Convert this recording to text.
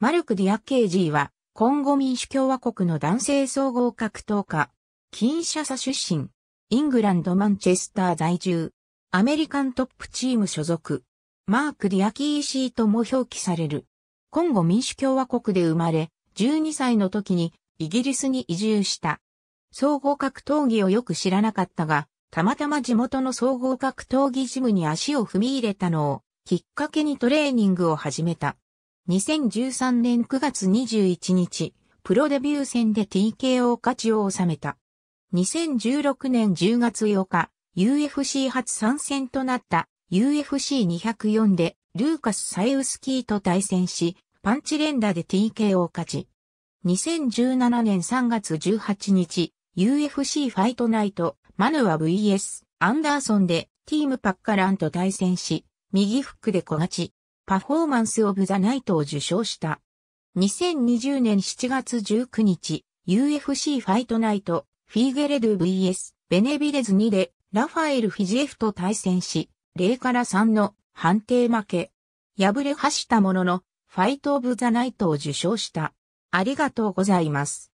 マルク・ディア・ケージーは、コンゴ民主共和国の男性総合格闘家、キンシャサ出身、イングランド・マンチェスター在住、アメリカントップチーム所属、マーク・ディアキーシーとも表記される。コンゴ民主共和国で生まれ、12歳の時にイギリスに移住した。総合格闘技をよく知らなかったが、たまたま地元の総合格闘技ジムに足を踏み入れたのを、きっかけにトレーニングを始めた。2013年9月21日、プロデビュー戦で TKO 勝ちを収めた。2016年10月8日、UFC 初参戦となった UFC204 でルーカス・サイウスキーと対戦し、パンチ連打で TKO 勝ち。2017年3月18日、UFC ファイトナイト、マヌア VS、アンダーソンで、ティームパッカランと対戦し、右フックで小勝ち。パフォーマンス・オブ・ザ・ナイトを受賞した。2020年7月19日、UFC ファイトナイト、フィーゲレド VS、ベネビレズ2で、ラファエル・フィジエフと対戦し、0から3の判定負け。敗れはしたものの、ファイト・オブ・ザ・ナイトを受賞した。ありがとうございます。